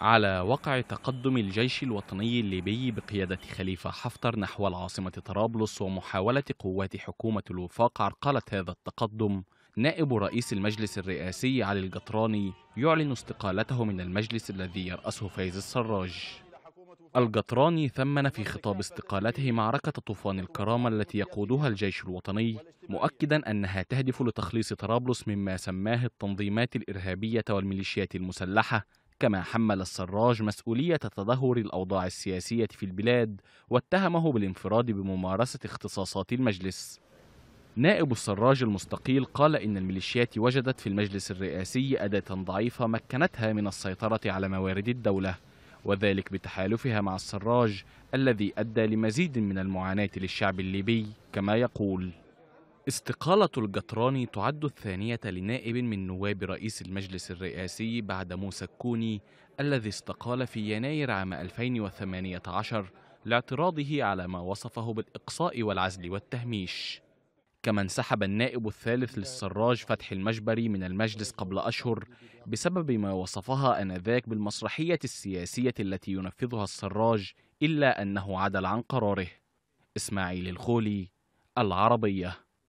على وقع تقدم الجيش الوطني الليبي بقيادة خليفة حفتر نحو العاصمة طرابلس ومحاولة قوات حكومة الوفاق عرقلة هذا التقدم نائب رئيس المجلس الرئاسي علي الجطراني يعلن استقالته من المجلس الذي يرأسه فايز السراج الجطراني ثمن في خطاب استقالته معركة طوفان الكرامة التي يقودها الجيش الوطني مؤكدا أنها تهدف لتخليص طرابلس مما سماه التنظيمات الإرهابية والميليشيات المسلحة كما حمل السراج مسؤولية تدهور الأوضاع السياسية في البلاد واتهمه بالانفراد بممارسة اختصاصات المجلس نائب السراج المستقيل قال إن الميليشيات وجدت في المجلس الرئاسي أداة ضعيفة مكنتها من السيطرة على موارد الدولة وذلك بتحالفها مع السراج الذي أدى لمزيد من المعاناة للشعب الليبي كما يقول استقالة الجطراني تعد الثانية لنائب من نواب رئيس المجلس الرئاسي بعد موسى الكوني الذي استقال في يناير عام 2018 لاعتراضه على ما وصفه بالإقصاء والعزل والتهميش كما انسحب النائب الثالث للسراج فتحي المجبري من المجلس قبل أشهر بسبب ما وصفها أنذاك بالمسرحية السياسية التي ينفذها السراج إلا أنه عدل عن قراره إسماعيل الخولي العربية